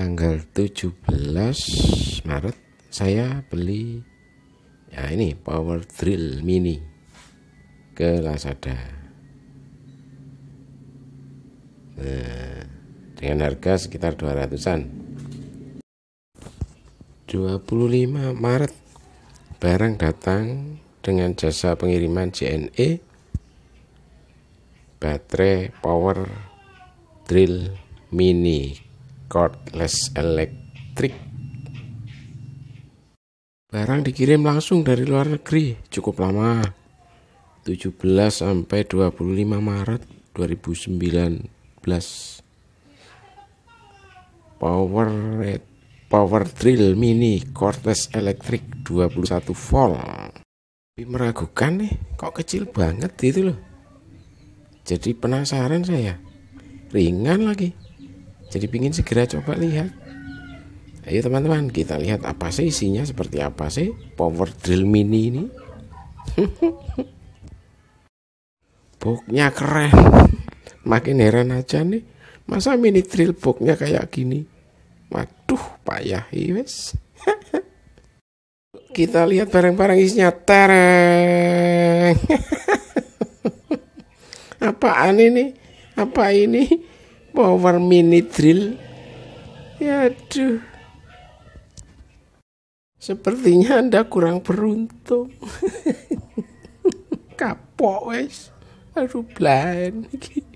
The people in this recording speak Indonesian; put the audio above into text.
tanggal 17 Maret saya beli ya ini power drill mini ke Lazada nah, dengan harga sekitar 200an 25 Maret barang datang dengan jasa pengiriman JNE baterai power drill mini cordless electric. Barang dikirim langsung dari luar negeri, cukup lama. 17 sampai 25 Maret 2019. Power Power Drill Mini Cordless Electric 21 volt. Tapi meragukan nih, kok kecil banget itu loh. Jadi penasaran saya. Ringan lagi. Jadi pingin segera coba lihat. Ayo teman-teman kita lihat apa sih isinya seperti apa sih power drill mini ini. Booknya keren. Makin heran aja nih. Masa mini drill booknya kayak gini? Waduh payah iya, wes. kita lihat bareng-bareng isinya tereng. Apaan ini? Apa ini? power mini drill ya aduh sepertinya anda kurang beruntung kapok wes aduh blan